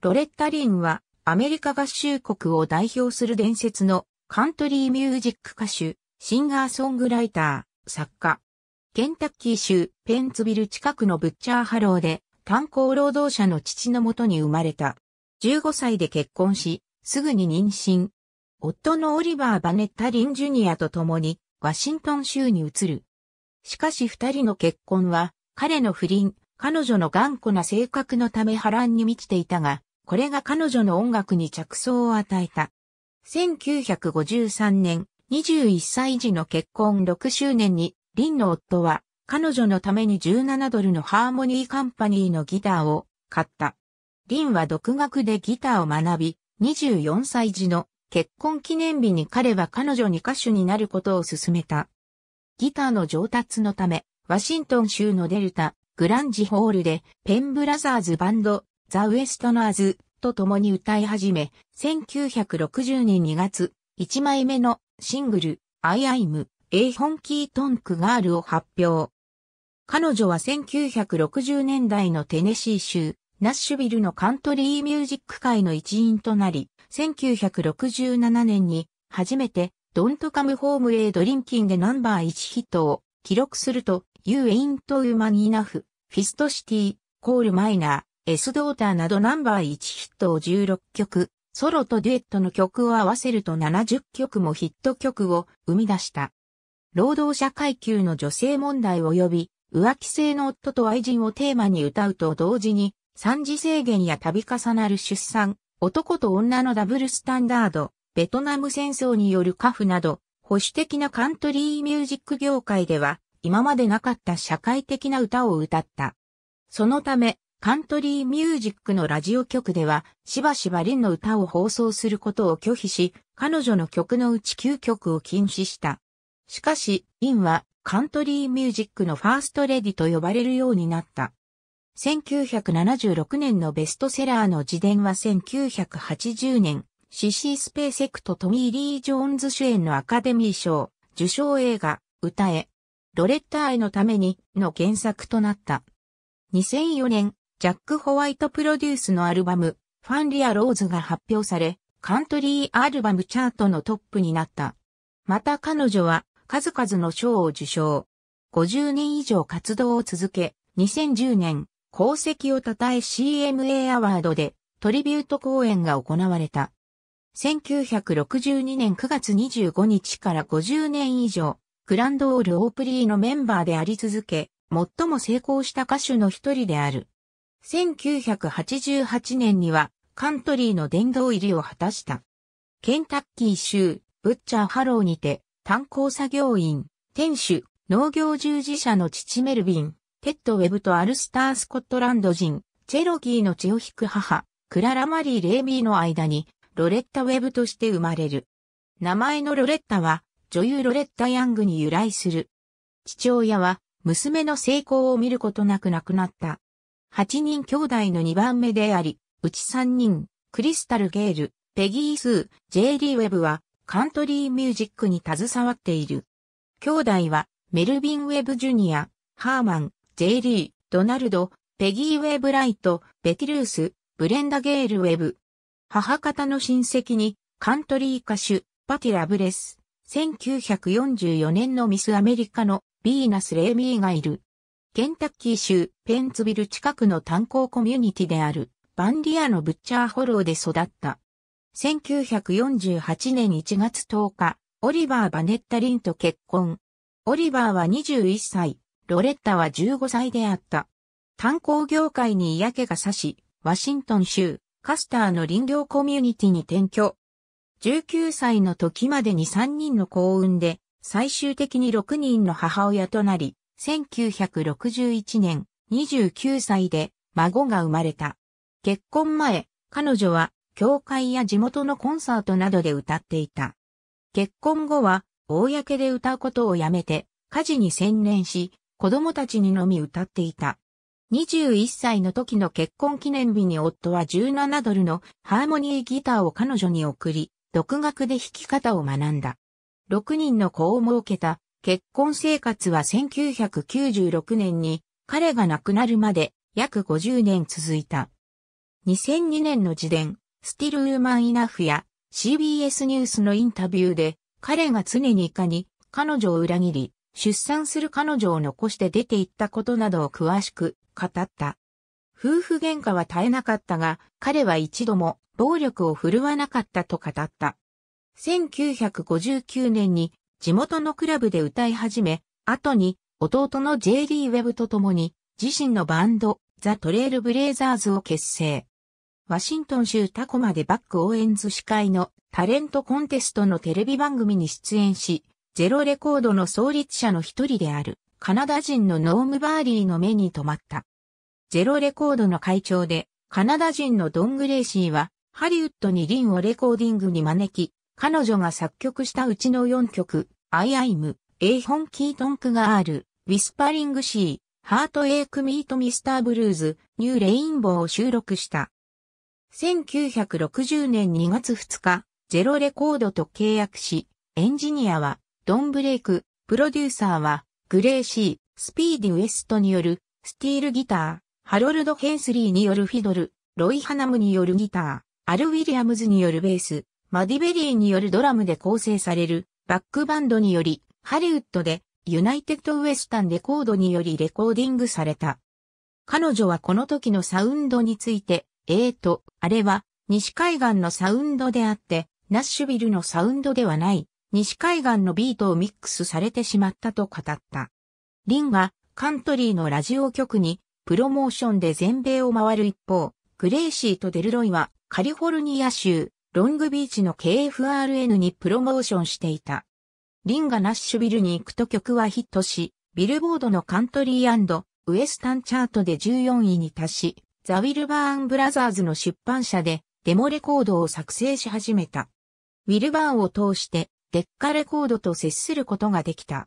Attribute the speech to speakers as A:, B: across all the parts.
A: ロレッタ・リンはアメリカ合衆国を代表する伝説のカントリーミュージック歌手、シンガーソングライター、作家。ケンタッキー州ペンツビル近くのブッチャーハローで炭鉱労働者の父のもとに生まれた。15歳で結婚し、すぐに妊娠。夫のオリバー・バネッタ・リン・ジュニアと共にワシントン州に移る。しかし二人の結婚は彼の不倫、彼女の頑固な性格のため波乱に満ちていたが、これが彼女の音楽に着想を与えた。1953年、21歳時の結婚6周年に、リンの夫は、彼女のために17ドルのハーモニーカンパニーのギターを買った。リンは独学でギターを学び、24歳時の結婚記念日に彼は彼女に歌手になることを勧めた。ギターの上達のため、ワシントン州のデルタ、グランジホールで、ペンブラザーズバンド、ザ・ウエストナーズと共に歌い始め、1960年2月、1枚目のシングル、I エ m ホンキートンクガールを発表。彼女は1960年代のテネシー州、ナッシュビルのカントリーミュージック界の一員となり、1967年に初めてドントカムホームへドリンキンでナンバー1ヒットを記録すると、You Ain't Human Enough, Fist City, Call Minor, エスドーターなどナンバー1ヒットを16曲、ソロとデュエットの曲を合わせると70曲もヒット曲を生み出した。労働者階級の女性問題及び浮気性の夫と愛人をテーマに歌うと同時に、三次制限や度重なる出産、男と女のダブルスタンダード、ベトナム戦争によるカフなど、保守的なカントリーミュージック業界では、今までなかった社会的な歌を歌った。そのため、カントリーミュージックのラジオ局では、しばしばリンの歌を放送することを拒否し、彼女の曲のうち9曲を禁止した。しかし、リンはカントリーミュージックのファーストレディと呼ばれるようになった。1976年のベストセラーの自伝は1980年、シシー・スペーセクトトミー・リー・ジョーンズ主演のアカデミー賞、受賞映画、歌え、ロレッタ愛のためにの原作となった。2004年、ジャック・ホワイトプロデュースのアルバム、ファンリア・ローズが発表され、カントリーアルバムチャートのトップになった。また彼女は、数々の賞を受賞。50年以上活動を続け、2010年、功績を称え CMA アワードでトリビュート公演が行われた。1962年9月25日から50年以上、グランドオール・オープリーのメンバーであり続け、最も成功した歌手の一人である。1988年にはカントリーの殿堂入りを果たした。ケンタッキー州、ブッチャーハローにて、炭鉱作業員、店主、農業従事者の父メルビン、テッドウェブとアルスタースコットランド人、チェロキーの血を引く母、クララマリー・レイビーの間に、ロレッタ・ウェブとして生まれる。名前のロレッタは、女優ロレッタ・ヤングに由来する。父親は、娘の成功を見ることなく亡くなった。8人兄弟の2番目であり、うち3人、クリスタル・ゲール、ペギー・スー、J・ リー・ウェブはカントリーミュージックに携わっている。兄弟はメルビン・ウェブ・ジュニア、ハーマン、J・ リー、ドナルド、ペギー・ウェブ・ライト、ベティルース、ブレンダ・ゲール・ウェブ。母方の親戚にカントリー歌手、パティ・ラブレス、1944年のミス・アメリカのビーナス・レイミーがいる。ケンタッキー州ペンツビル近くの炭鉱コミュニティであるバンディアのブッチャーホローで育った。1948年1月10日、オリバー・バネッタ・リンと結婚。オリバーは21歳、ロレッタは15歳であった。炭鉱業界に嫌気がさし、ワシントン州、カスターの林業コミュニティに転居。19歳の時までに3人の幸運で、最終的に6人の母親となり、1961年29歳で孫が生まれた。結婚前、彼女は教会や地元のコンサートなどで歌っていた。結婚後は、公で歌うことをやめて、家事に専念し、子供たちにのみ歌っていた。21歳の時の結婚記念日に夫は17ドルのハーモニーギターを彼女に送り、独学で弾き方を学んだ。6人の子を設けた結婚生活は1996年に彼が亡くなるまで約50年続いた。2002年の自伝、スティル・ウーマン・イナフや CBS ニュースのインタビューで彼が常にいかに彼女を裏切り、出産する彼女を残して出て行ったことなどを詳しく語った。夫婦喧嘩は絶えなかったが、彼は一度も暴力を振るわなかったと語った。1959年に地元のクラブで歌い始め、後に弟の JD ウェブと共に自身のバンド、ザ・トレイルブレイザーズを結成。ワシントン州タコマでバック応援図司会のタレントコンテストのテレビ番組に出演し、ゼロレコードの創立者の一人であるカナダ人のノーム・バーリーの目に留まった。ゼロレコードの会長でカナダ人のドン・グレイシーはハリウッドにリンをレコーディングに招き、彼女が作曲したうちの4曲、I I'm, A 本キートンクガール、ウィスパリングシー、ハートエイクミートミスターブルーズ、ニューレインボーを収録した。1960年2月2日、ゼロレコードと契約し、エンジニアはドン・ブレイク、プロデューサーはグレーシー、スピーディ・ウエストによるスティールギター、ハロルド・ヘンスリーによるフィドル、ロイ・ハナムによるギター、アル・ウィリアムズによるベース、マディベリーによるドラムで構成されるバックバンドにより、ハリウッドでユナイテッドウエスタンレコードによりレコーディングされた。彼女はこの時のサウンドについて、ええー、と、あれは西海岸のサウンドであって、ナッシュビルのサウンドではない、西海岸のビートをミックスされてしまったと語った。リンはカントリーのラジオ局にプロモーションで全米を回る一方、グレイシーとデルロイはカリフォルニア州ロングビーチの KFRN にプロモーションしていた。リンがナッシュビルに行くと曲はヒットし、ビルボードのカントリーウエスタンチャートで14位に達し、ザ・ウィルバーン・ブラザーズの出版社でデモレコードを作成し始めた。ウィルバーンを通してデッカレコードと接することができた。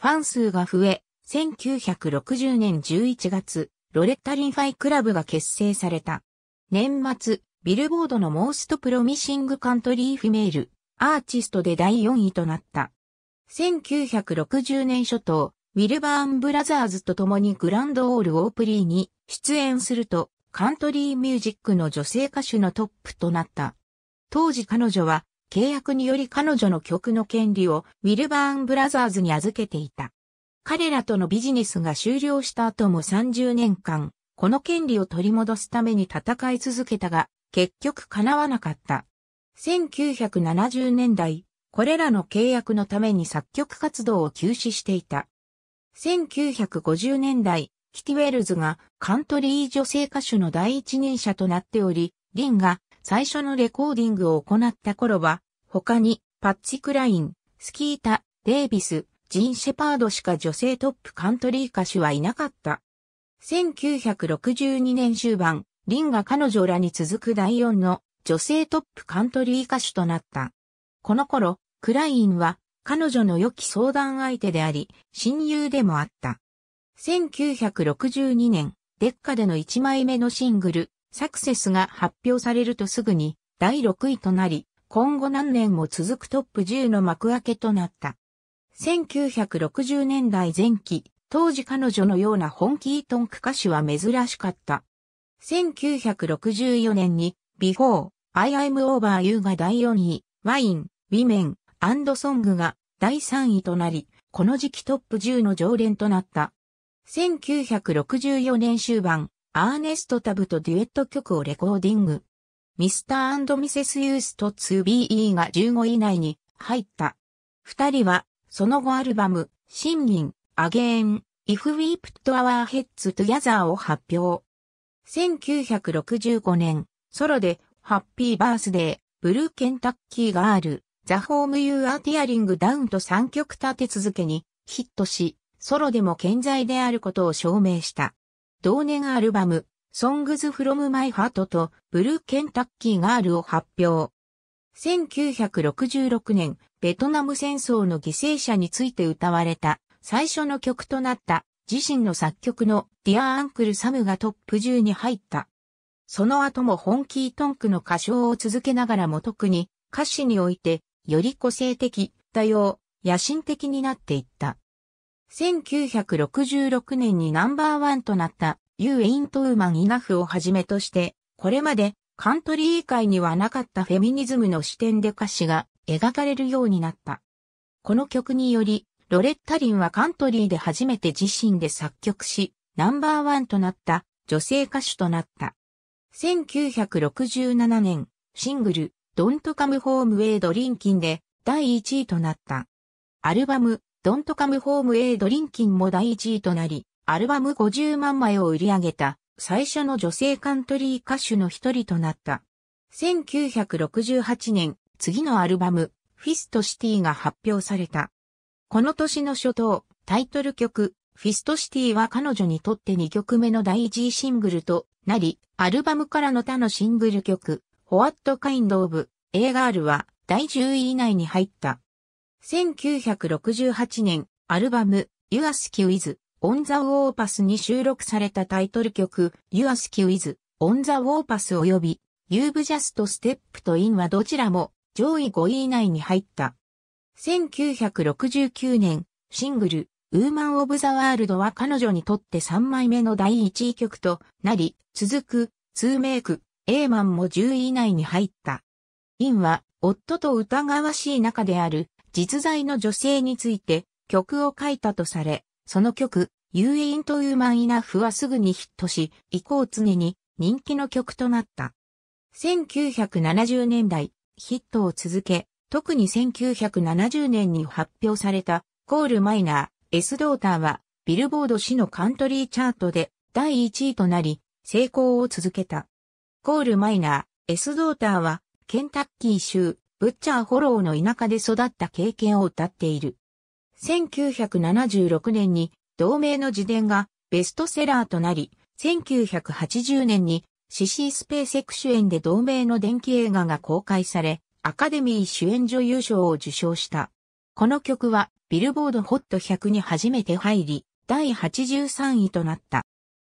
A: ファン数が増え、1960年11月、ロレッタ・リンファイ・クラブが結成された。年末、ビルボードのモーストプロミシングカントリーフィメール、アーチストで第4位となった。1960年初頭、ウィルバーン・ブラザーズと共にグランドオール・オープリーに出演すると、カントリーミュージックの女性歌手のトップとなった。当時彼女は、契約により彼女の曲の権利をウィルバーン・ブラザーズに預けていた。彼らとのビジネスが終了した後も30年間、この権利を取り戻すために戦い続けたが、結局叶わなかった。1970年代、これらの契約のために作曲活動を休止していた。1950年代、キティ・ウェルズがカントリー女性歌手の第一人者となっており、リンが最初のレコーディングを行った頃は、他にパッチ・クライン、スキータ、デイビス、ジン・シェパードしか女性トップカントリー歌手はいなかった。1962年終盤、リンが彼女らに続く第4の女性トップカントリー歌手となった。この頃、クラインは彼女の良き相談相手であり、親友でもあった。1962年、デッカでの1枚目のシングル、サクセスが発表されるとすぐに第6位となり、今後何年も続くトップ10の幕開けとなった。1960年代前期、当時彼女のような本気イトンク歌手は珍しかった。1964年に、Before, I am over you が第4位、Wine, Women, and Song が第3位となり、この時期トップ10の常連となった。1964年終盤、アーネスト・タブとデュエット曲をレコーディング。ミス m r s セス・ユースト 2BE が15位以内に入った。二人は、その後アルバム、s i シンギ Again, If We Put Our Heads Together を発表。1965年、ソロで、ハッピーバースデー、ブルーケンタッキーガール、ザ・ホーム・ユー・アーティアリング・ダウンと3曲立て続けにヒットし、ソロでも健在であることを証明した。同年アルバム、ソングズ・フロム・マイ・ハートとブルーケンタッキーガールを発表。1966年、ベトナム戦争の犠牲者について歌われた最初の曲となった自身の作曲のディア・アンクル・サムがトップ10に入った。その後もホンキートンクの歌唱を続けながらも特に歌詞においてより個性的、多様、野心的になっていった。1966年にナンバーワンとなったユー・エイント・ t ーマン・イナフをはじめとして、これまでカントリー界にはなかったフェミニズムの視点で歌詞が描かれるようになった。この曲により、ロレッタ・リンはカントリーで初めて自身で作曲し、ナンバーワンとなった女性歌手となった。1967年、シングル、Don't Come Home Way d r i n k i n で第1位となった。アルバム、Don't Come Home Way d r i n k i n も第1位となり、アルバム50万枚を売り上げた最初の女性カントリー歌手の一人となった。1968年、次のアルバム、フィストシティが発表された。この年の初頭、タイトル曲、フィストシティは彼女にとって2曲目の第1位シングルとなり、アルバムからの他のシングル曲、What Kind of A Girl は第10位以内に入った。1968年、アルバム、You Ask With On the w a r p a に収録されたタイトル曲、You Ask With On the w a r p a 及び You've Just Step と In はどちらも上位5位以内に入った。1969年、シングル、ウーマン・オブ・ザ・ワールドは彼女にとって3枚目の第1位曲となり、続く、ツーメイク、エーマンも10位以内に入った。インは、夫と疑わしい中である、実在の女性について、曲を書いたとされ、その曲、You Ain't y u Man Enough はすぐにヒットし、以降常に人気の曲となった。1970年代、ヒットを続け、特に1970年に発表されたコールマイナー、エスドーターはビルボード誌のカントリーチャートで第1位となり、成功を続けた。コールマイナー、エスドーターはケンタッキー州、ブッチャーホローの田舎で育った経験を歌っている。1976年に同名の自伝がベストセラーとなり、1980年にシシースペーセクシュエンで同名の電気映画が公開され、アカデミー主演女優賞を受賞した。この曲はビルボードホット100に初めて入り、第83位となった。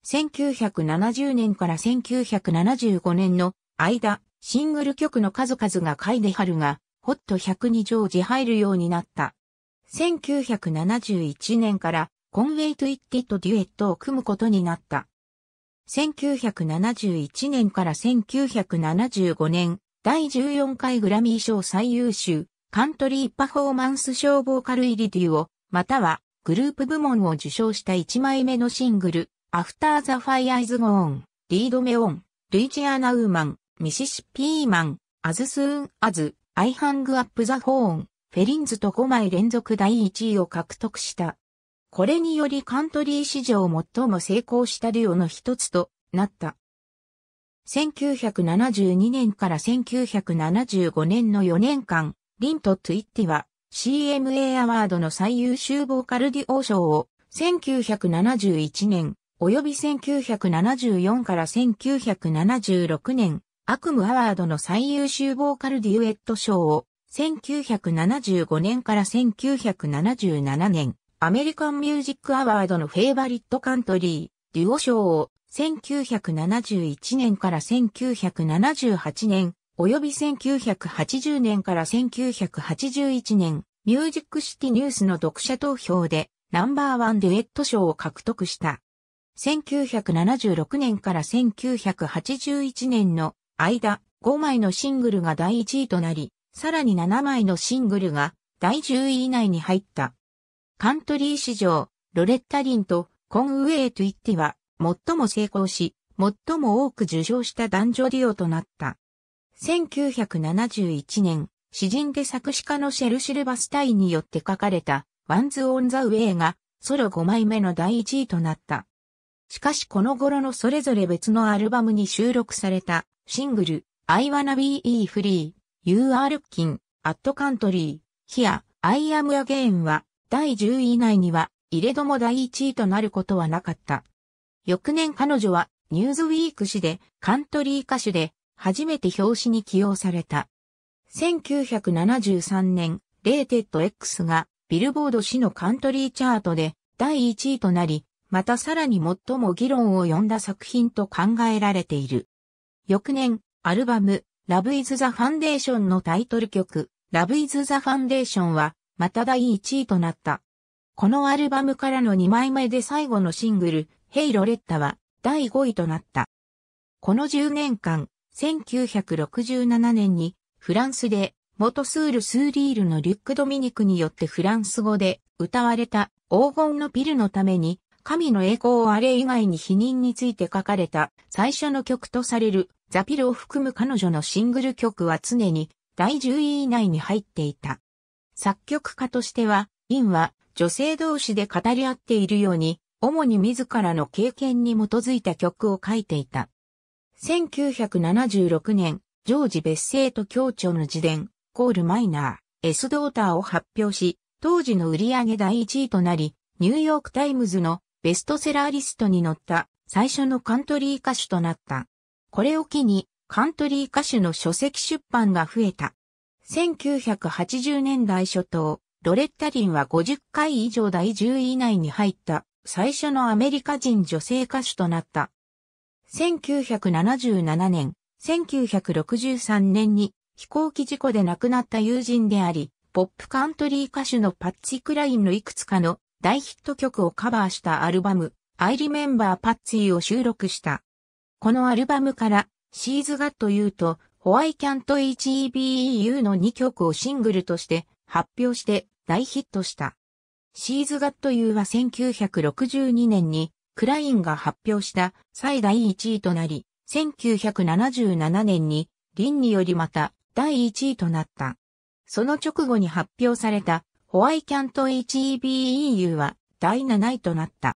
A: 1970年から1975年の間、シングル曲の数々がカで春がホット100に常時入るようになった。1971年からコンウェイト・イッティとデュエットを組むことになった。1971年から1975年、第14回グラミー賞最優秀、カントリーパフォーマンス賞ボーカル入りデュオ、またはグループ部門を受賞した1枚目のシングル、アフターザファイアイズゴーン、リードメオン、ルイジアナウーマン、ミシシッピーマン、アズスーンアズ、アイハングアップザホーン、フェリンズと5枚連続第1位を獲得した。これによりカントリー史上最も成功したデュオの一つとなった。1972年から1975年の4年間、リント・トゥイッティは CMA アワードの最優秀ボーカルデュオ賞を1971年及び1974から1976年悪夢アワードの最優秀ボーカルデュエット賞を1975年から1977年アメリカンミュージックアワードのフェイバリットカントリーデュオ賞を1971年から1978年、及び1980年から1981年、ミュージックシティニュースの読者投票でナンバーワンデュエット賞を獲得した。1976年から1981年の間、5枚のシングルが第1位となり、さらに7枚のシングルが第10位以内に入った。カントリー史上、ロレッタ・リンとコンウェイ・トゥイッティは最も成功し、最も多く受賞した男女デュオとなった。1971年、詩人で作詞家のシェル・シルバスタイによって書かれた、ワンズ・オン・ザ・ウェイが、ソロ5枚目の第1位となった。しかしこの頃のそれぞれ別のアルバムに収録された、シングル、I wanna be free, you are k i n g at country, here, I am again は、第10位以内には、入れども第1位となることはなかった。翌年彼女はニューズウィーク誌でカントリー歌手で初めて表紙に起用された。1973年、レーテッド X がビルボード誌のカントリーチャートで第1位となり、またさらに最も議論を呼んだ作品と考えられている。翌年、アルバム、ラブイズ・ザ・ファンデーションのタイトル曲、ラブイズ・ザ・ファンデーションは、また第1位となった。このアルバムからの2枚目で最後のシングル、ヘイロレッタは第5位となった。この10年間、1967年にフランスで元スール・スーリールのリュック・ドミニクによってフランス語で歌われた黄金のピルのために神の栄光をあれ以外に否認について書かれた最初の曲とされるザピルを含む彼女のシングル曲は常に第10位以内に入っていた。作曲家としては、インは女性同士で語り合っているように主に自らの経験に基づいた曲を書いていた。1976年、ジョージ別姓と協調の自伝、コールマイナー、エスドーターを発表し、当時の売り上げ第1位となり、ニューヨークタイムズのベストセラーリストに載った最初のカントリー歌手となった。これを機にカントリー歌手の書籍出版が増えた。1980年代初頭、ロレッタリンは50回以上第10位以内に入った最初のアメリカ人女性歌手となった。1977年、1963年に飛行機事故で亡くなった友人であり、ポップカントリー歌手のパッチ・クラインのいくつかの大ヒット曲をカバーしたアルバム、I Remember Patsy を収録した。このアルバムから、シーズガットユーとホワ y Can't HEBEU の2曲をシングルとして発表して大ヒットした。シーズガットユーは1962年にクラインが発表した最大1位となり、1977年にリンによりまた第1位となった。その直後に発表されたホワイキャント HEBEU は第7位となった。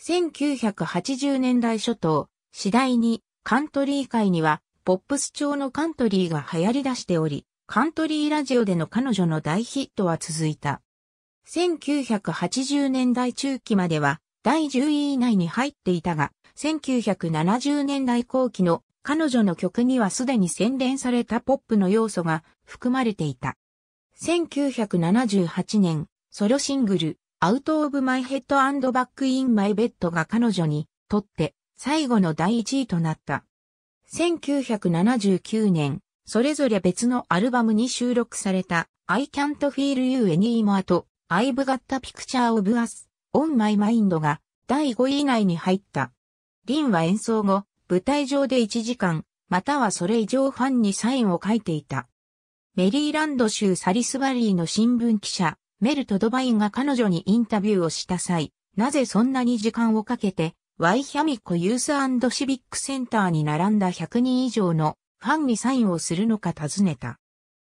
A: 1980年代初頭、次第にカントリー界にはポップス調のカントリーが流行り出しており、カントリーラジオでの彼女の大ヒットは続いた。1980年代中期までは第10位以内に入っていたが、1970年代後期の彼女の曲にはすでに洗練されたポップの要素が含まれていた。1978年、ソロシングル、Out of My Head and Back in My Bed が彼女にとって最後の第1位となった。1979年、それぞれ別のアルバムに収録された I Can't Feel You Anymore と I've got a picture of us マイ my m が第5位以内に入った。リンは演奏後、舞台上で1時間、またはそれ以上ファンにサインを書いていた。メリーランド州サリスバリーの新聞記者、メル・トドバインが彼女にインタビューをした際、なぜそんなに時間をかけて、ワイヒャミコユースシビックセンターに並んだ100人以上のファンにサインをするのか尋ねた。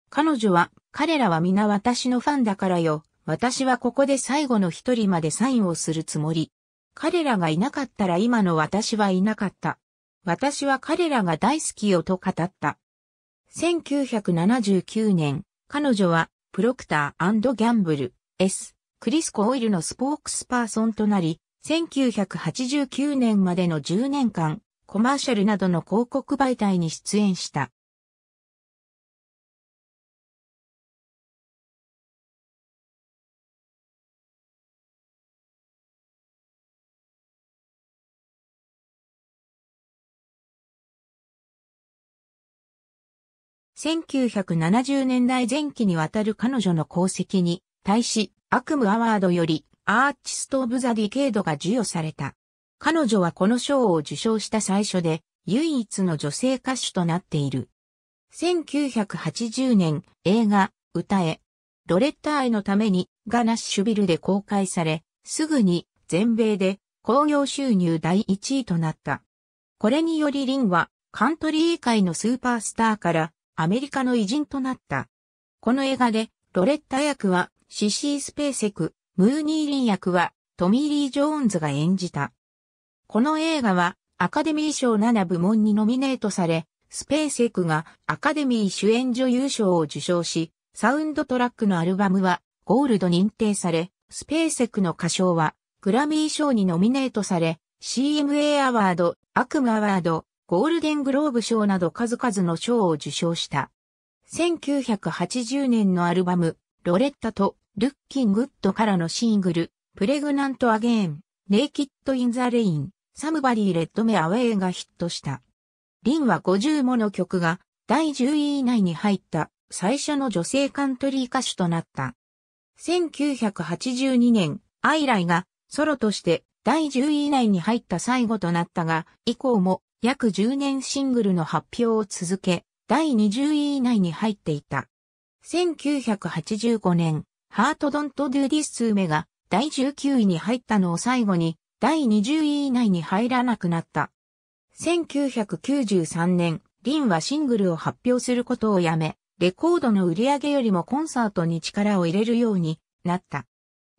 A: 彼女は、彼らは皆私のファンだからよ、私はここで最後の一人までサインをするつもり。彼らがいなかったら今の私はいなかった。私は彼らが大好きよと語った。1979年、彼女はプロクターギャンブル S クリスコオイルのスポークスパーソンとなり、1989年までの10年間、コマーシャルなどの広告媒体に出演した。1970年代前期にわたる彼女の功績に対し悪夢アワードよりアーチスト・オブ・ザ・ディケードが授与された。彼女はこの賞を受賞した最初で唯一の女性歌手となっている。1980年映画歌えロレッタへのためにガナッシュビルで公開され、すぐに全米で興行収入第1位となった。これによりリンはカントリー界のスーパースターからアメリカの偉人となった。この映画で、ロレッタ役は、シシー・スペーセク、ムーニー・リン役は、トミー・リー・ジョーンズが演じた。この映画は、アカデミー賞7部門にノミネートされ、スペーセクがアカデミー主演女優賞を受賞し、サウンドトラックのアルバムはゴールド認定され、スペーセクの歌唱はグラミー賞にノミネートされ、CMA アワード、アクムアワード、ゴールデングローブ賞など数々の賞を受賞した。1980年のアルバム、ロレッタと、ルッキングッドからのシングル、プレグナントアゲーン、ネイキッドインザレイン、サムバリーレッドメアウェイがヒットした。リンは50もの曲が第10位以内に入った最初の女性カントリー歌手となった。1982年、アイライがソロとして第10位以内に入った最後となったが、以降も約10年シングルの発表を続け、第20位以内に入っていた。1985年、ハートドントドゥディス目が第19位に入ったのを最後に、第20位以内に入らなくなった。1993年、リンはシングルを発表することをやめ、レコードの売り上げよりもコンサートに力を入れるようになった。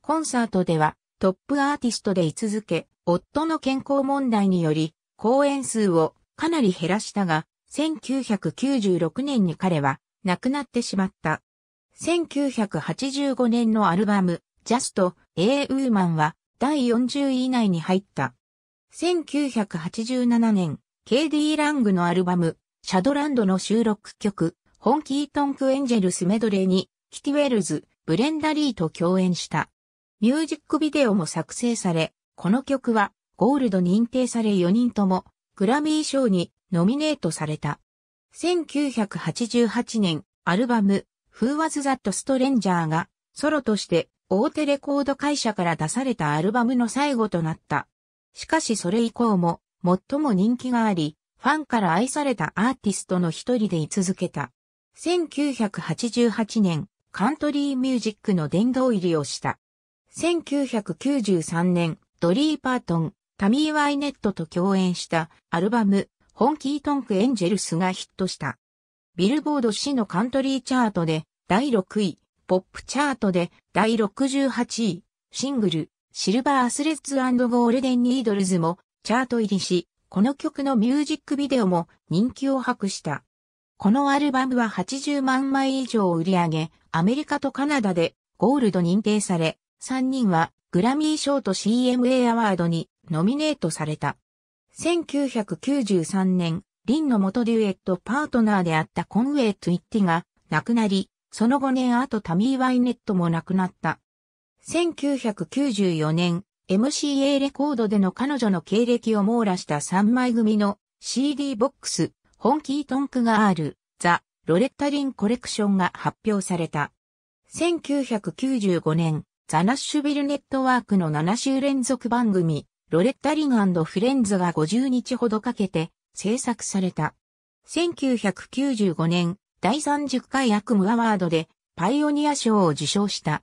A: コンサートではトップアーティストで居続け、夫の健康問題により公演数をかなり減らしたが、1996年に彼は亡くなってしまった。1985年のアルバム、ジャスト・エーウーマンは第40位以内に入った。1987年、KD ラングのアルバム、シャドランドの収録曲、ホンキートンクエンジェルスメドレーに、キティウェルズ、ブレンダリーと共演した。ミュージックビデオも作成され、この曲はゴールド認定され4人ともグラミー賞にノミネートされた。1988年、アルバム、Who Was That Stranger がソロとして大手レコード会社から出されたアルバムの最後となった。しかしそれ以降も最も人気があり、ファンから愛されたアーティストの一人で居続けた。1988年、カントリーミュージックの殿堂入りをした。1993年、ドリー・パートン、タミー・ワイネットと共演したアルバム、ホンキートンク・エンジェルスがヒットした。ビルボード氏のカントリーチャートで第6位、ポップチャートで第68位、シングル、シルバースレッツゴールデン・ニードルズもチャート入りし、この曲のミュージックビデオも人気を博した。このアルバムは80万枚以上売り上げ、アメリカとカナダでゴールド認定され、3人はグラミー賞と CMA アワードにノミネートされた。1993年、リンの元デュエットパートナーであったコンウェイ・トゥイッティが亡くなり、その5年後タミー・ワイネットも亡くなった。1994年、MCA レコードでの彼女の経歴を網羅した3枚組の CD ボックス、ホンキートンクがある、ザ・ロレッタリンコレクションが発表された。1995年、ザ・ナッシュビルネットワークの7週連続番組、ロレッタ・リンフレンズが50日ほどかけて制作された。1995年、第30回悪夢アワードでパイオニア賞を受賞した。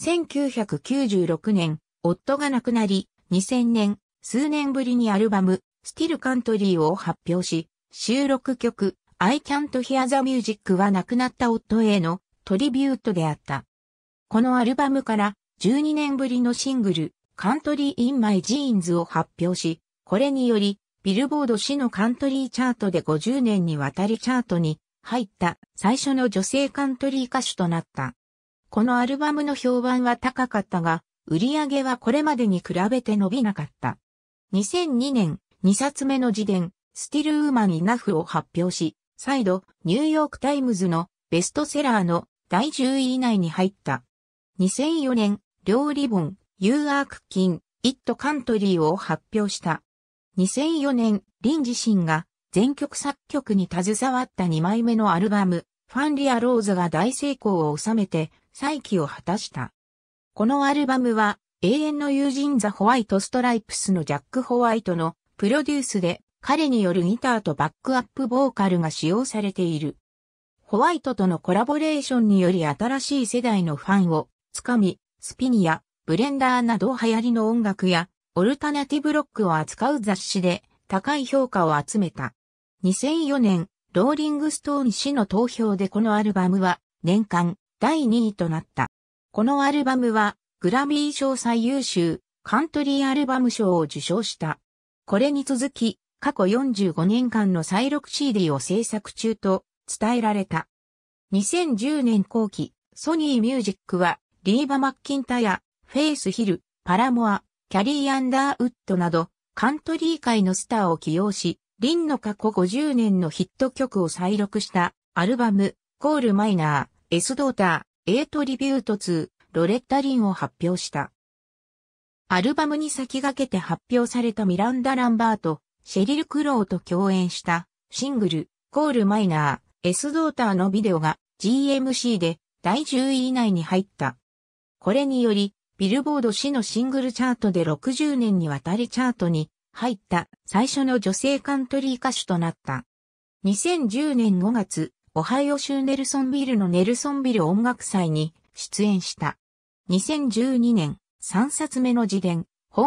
A: 1996年、夫が亡くなり、2000年、数年ぶりにアルバム、スティルカントリーを発表し、収録曲、I can't hear the music は亡くなった夫へのトリビュートであった。このアルバムから12年ぶりのシングル、カントリー・イン・マイ・ジーンズを発表し、これにより、ビルボード氏のカントリーチャートで50年にわたりチャートに入った最初の女性カントリー歌手となった。このアルバムの評判は高かったが、売り上げはこれまでに比べて伸びなかった。2002年、2冊目の自伝、スティル・ウーマン・イナフを発表し、再度、ニューヨークタイムズのベストセラーの第10位以内に入った。2004年、料理本、ユーアークキン、イットカントリーを発表した。2004年、リン自身が全曲作曲に携わった2枚目のアルバム、ファンリアローズが大成功を収めて再起を果たした。このアルバムは、永遠の友人ザ・ホワイト・ストライプスのジャック・ホワイトのプロデュースで彼によるギターとバックアップボーカルが使用されている。ホワイトとのコラボレーションにより新しい世代のファンをつかみ、スピニア、ブレンダーなど流行りの音楽や、オルタナティブロックを扱う雑誌で高い評価を集めた。2004年、ローリングストーン氏の投票でこのアルバムは年間第2位となった。このアルバムはグラミー賞最優秀カントリーアルバム賞を受賞した。これに続き過去45年間の再録 CD を制作中と伝えられた。2010年後期、ソニーミュージックはリーバ・マッキンタやフェイスヒル、パラモア、キャリー・アンダーウッドなど、カントリー界のスターを起用し、リンの過去50年のヒット曲を再録したアルバム、コール・マイナー、エス・ドーター、エイト・リビュート2、ロレッタ・リンを発表した。アルバムに先駆けて発表されたミランダ・ランバート、シェリル・クローと共演したシングル、コール・マイナー、エス・ドーターのビデオが GMC で第10位以内に入った。これにより、ビルボード氏のシングルチャートで60年にわたりチャートに入った最初の女性カントリー歌手となった。2010年5月、オハイオ州ネルソンビルのネルソンビル音楽祭に出演した。2012年、3冊目の自伝、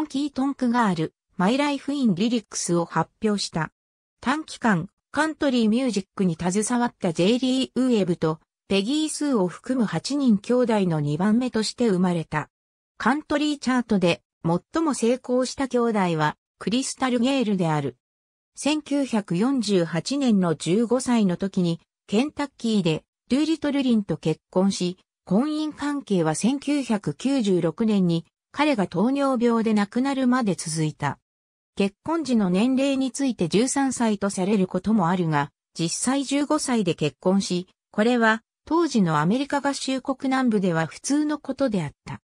A: キートンクガール、マイライフインリリックスを発表した。短期間、カントリーミュージックに携わったジェイリー・ウーエブと、ペギー・スーを含む8人兄弟の2番目として生まれた。カントリーチャートで最も成功した兄弟はクリスタル・ゲールである。1948年の15歳の時にケンタッキーでルーリトルリンと結婚し、婚姻関係は1996年に彼が糖尿病で亡くなるまで続いた。結婚時の年齢について13歳とされることもあるが、実際15歳で結婚し、これは当時のアメリカ合衆国南部では普通のことであった。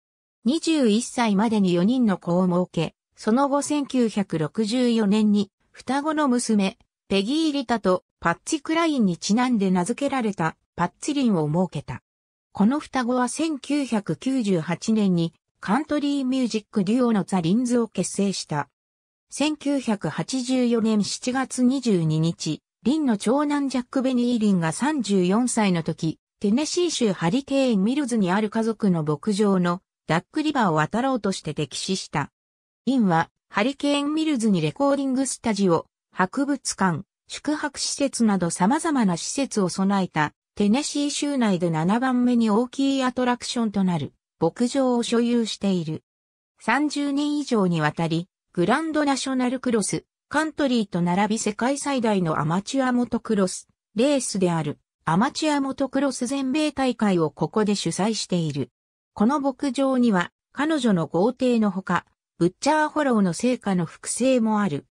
A: 21歳までに4人の子を設け、その後1964年に双子の娘、ペギー・リタとパッチ・クラインにちなんで名付けられたパッチリンを設けた。この双子は1998年にカントリーミュージックデュオのザ・リンズを結成した。1984年7月22日、リンの長男ジャック・ベニー・リンが34歳の時、テネシー州ハリケーン・ミルズにある家族の牧場のダックリバーを渡ろうとして敵死した。インは、ハリケーン・ミルズにレコーディングスタジオ、博物館、宿泊施設など様々な施設を備えた、テネシー州内で7番目に大きいアトラクションとなる、牧場を所有している。30年以上にわたり、グランドナショナルクロス、カントリーと並び世界最大のアマチュアモトクロス、レースである、アマチュアモトクロス全米大会をここで主催している。この牧場には、彼女の豪邸のほか、ブッチャーフォローの成果の複製もある。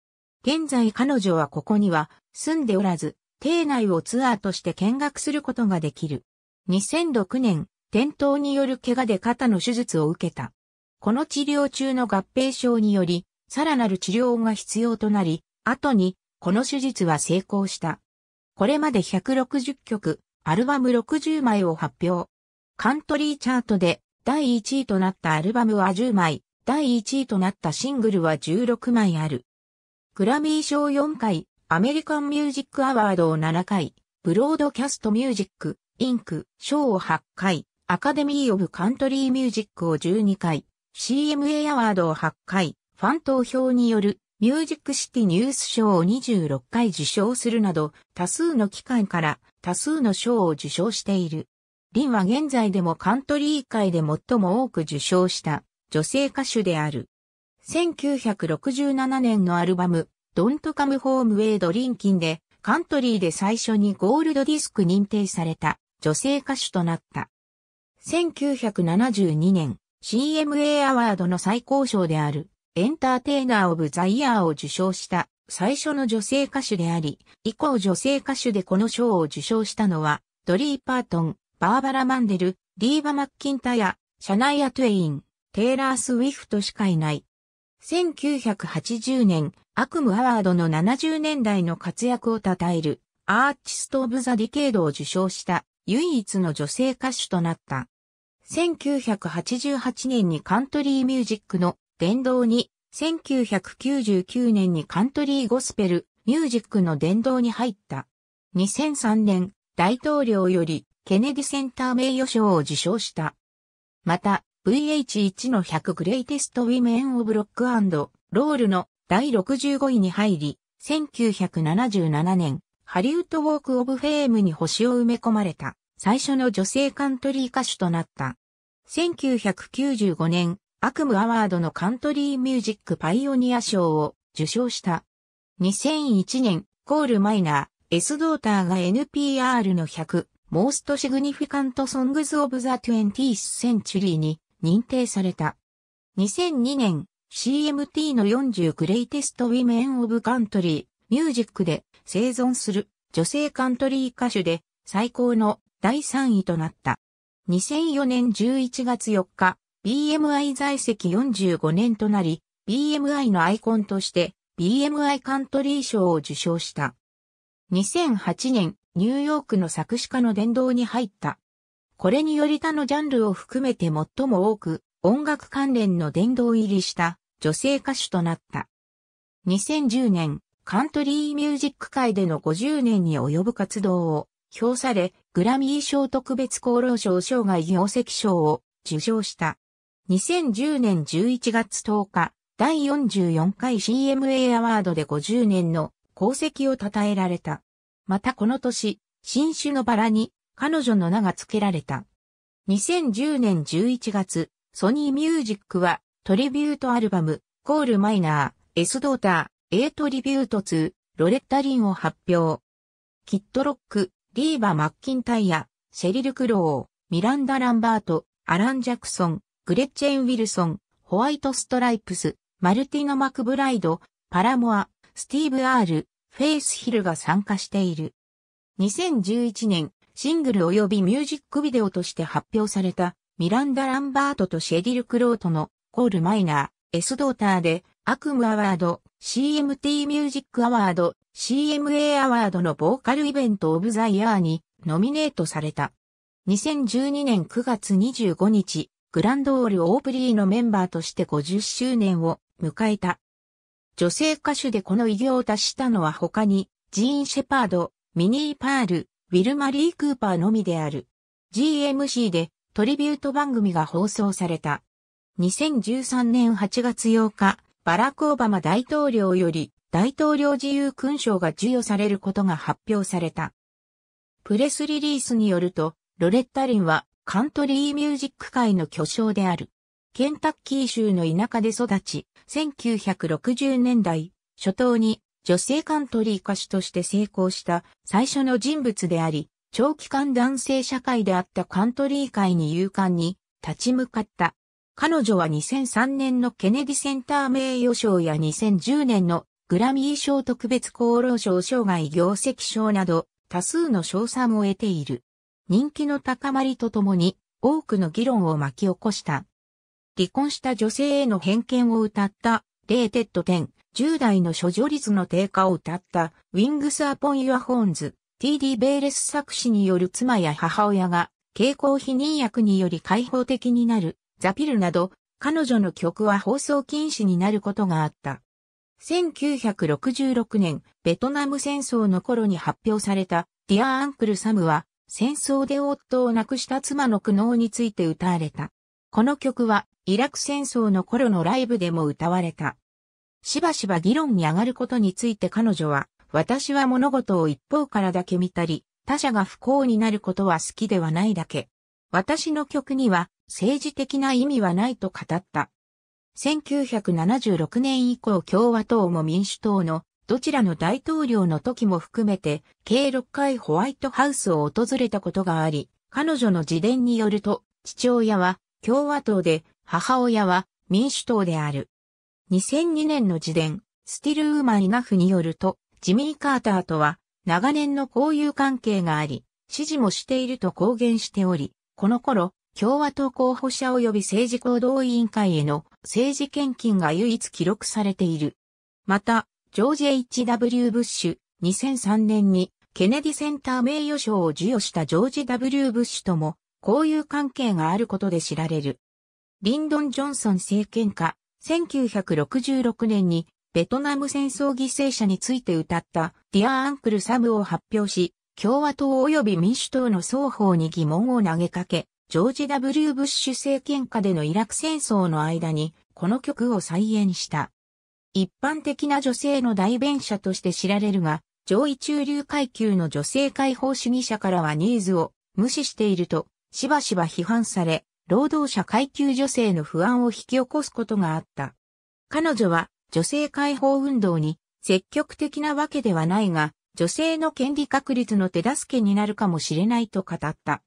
A: 現在彼女はここには住んでおらず、邸内をツアーとして見学することができる。2006年、転倒による怪我で肩の手術を受けた。この治療中の合併症により、さらなる治療が必要となり、後に、この手術は成功した。これまで160曲、アルバム60枚を発表。カントリーチャートで第1位となったアルバムは10枚、第1位となったシングルは16枚ある。グラミー賞4回、アメリカンミュージックアワードを7回、ブロードキャストミュージック、インク、賞を8回、アカデミー・オブ・カントリー・ミュージックを12回、CMA アワードを8回、ファン投票によるミュージックシティニュース賞を26回受賞するなど、多数の機関から多数の賞を受賞している。リンは現在でもカントリー界で最も多く受賞した女性歌手である。1967年のアルバム、Don't Come Home Way ドリンキンで、カントリーで最初にゴールドディスク認定された女性歌手となった。1972年、CMA アワードの最高賞である、エンターテイナー・オブ・ザ・イヤーを受賞した最初の女性歌手であり、以降女性歌手でこの賞を受賞したのは、ドリー・パートン、バーバラ・マンデル、リーバ・マッキンタヤ、シャナイア・トゥエイン、テイラー・スウィフトしかいない。1980年、アクム・アワードの70年代の活躍を称える、アーチスト・オブ・ザ・ディケードを受賞した唯一の女性歌手となった。1988年にカントリーミュージックの殿堂に、1999年にカントリーゴスペルミュージックの殿堂に入った。2003年、大統領よりケネディセンター名誉賞を受賞した。また、VH1 の100グレイテストウィメンオブロックロールの第65位に入り、1977年、ハリウッドウォークオブフェームに星を埋め込まれた、最初の女性カントリー歌手となった。1995年、悪夢アワードのカントリーミュージックパイオニア賞を受賞した。2001年、コールマイナー、S ドーターが NPR の100 Most Significant Songs of the 20th Century に認定された。2002年 CMT の40 Greatest Women of Country Music で生存する女性カントリー歌手で最高の第3位となった。2004年11月4日、BMI 在籍45年となり、BMI のアイコンとして BMI カントリー賞を受賞した。2008年ニューヨークの作詞家の殿堂に入った。これにより他のジャンルを含めて最も多く音楽関連の殿堂入りした女性歌手となった。2010年、カントリーミュージック界での50年に及ぶ活動を評され、グラミー賞特別功労賞生涯業績賞を受賞した。2010年11月10日、第44回 CMA アワードで50年の功績を称えられた。またこの年、新種のバラに彼女の名が付けられた。2010年11月、ソニーミュージックはトリビュートアルバム、コールマイナー、エスドーター、エイトリビュート2、ロレッタリンを発表。キットロック、リーバ・マッキンタイヤ、シェリル・クロー、ミランダ・ランバート、アラン・ジャクソン、グレッチェン・ウィルソン、ホワイト・ストライプス、マルティノ・マクブライド、パラモア、スティーブ・アール、フェイスヒルが参加している。2011年、シングル及びミュージックビデオとして発表された、ミランダ・ランバートとシェディル・クロートの、コール・マイナー、エス・ドーターで、アクム・アワード、CMT ミュージックアワード、CMA アワードのボーカルイベントオブザイヤーにノミネートされた。2012年9月25日、グランドオール・オープリーのメンバーとして50周年を迎えた。女性歌手でこの偉業を達したのは他に、ジーン・シェパード、ミニー・パール、ウィル・マリー・クーパーのみである。GMC でトリビュート番組が放送された。2013年8月8日、バラク・オバマ大統領より大統領自由勲章が授与されることが発表された。プレスリリースによると、ロレッタリンはカントリーミュージック界の巨匠である。ケンタッキー州の田舎で育ち、1960年代初頭に女性カントリー歌手として成功した最初の人物であり、長期間男性社会であったカントリー界に勇敢に立ち向かった。彼女は2003年のケネディセンター名誉賞や2010年のグラミー賞特別功労賞生涯業績賞など多数の賞賛を得ている。人気の高まりとともに多くの議論を巻き起こした。離婚した女性への偏見を歌った、レーテッド10、10代の処女率の低下を歌った、ウィングスアポンユアホーンズ、TD ベーレス作詞による妻や母親が、傾向避妊薬により開放的になる、ザピルなど、彼女の曲は放送禁止になることがあった。1966年、ベトナム戦争の頃に発表された、ディア・アンクル・サムは、戦争で夫を亡くした妻の苦悩について歌われた。この曲はイラク戦争の頃のライブでも歌われた。しばしば議論に上がることについて彼女は、私は物事を一方からだけ見たり、他者が不幸になることは好きではないだけ。私の曲には政治的な意味はないと語った。1976年以降共和党も民主党のどちらの大統領の時も含めて計6回ホワイトハウスを訪れたことがあり、彼女の自伝によると父親は共和党で、母親は民主党である。2002年の自伝、スティルウーマン・イナフによると、ジミー・カーターとは長年の交友関係があり、支持もしていると公言しており、この頃、共和党候補者及び政治行動委員会への政治献金が唯一記録されている。また、ジョージ・ H.W. ブッシュ、2003年にケネディセンター名誉賞を授与したジョージ・ W. ブッシュとも交友関係があることで知られる。リンドン・ジョンソン政権下、1966年にベトナム戦争犠牲者について歌ったディア・アンクル・サムを発表し、共和党及び民主党の双方に疑問を投げかけ、ジョージ・ W・ ブッシュ政権下でのイラク戦争の間にこの曲を再演した。一般的な女性の代弁者として知られるが、上位中流階級の女性解放主義者からはニーズを無視しているとしばしば批判され、労働者階級女性の不安を引き起こすことがあった。彼女は女性解放運動に積極的なわけではないが、女性の権利確立の手助けになるかもしれないと語った。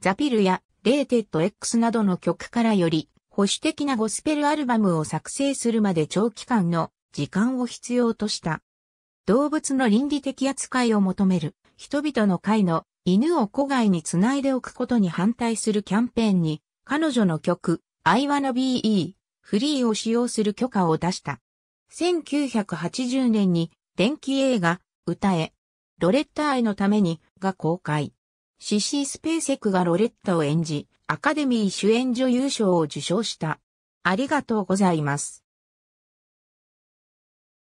A: ザピルやレーテッド X などの曲からより、保守的なゴスペルアルバムを作成するまで長期間の時間を必要とした。動物の倫理的扱いを求める人々の会の犬を戸外に繋いでおくことに反対するキャンペーンに、彼女の曲、I wanna be E、フリーを使用する許可を出した。1980年に、電気映画、歌え、ロレッタ愛のために、が公開。シシスペーセクがロレッタを演じ、アカデミー主演女優賞を受賞した。ありがとうございます。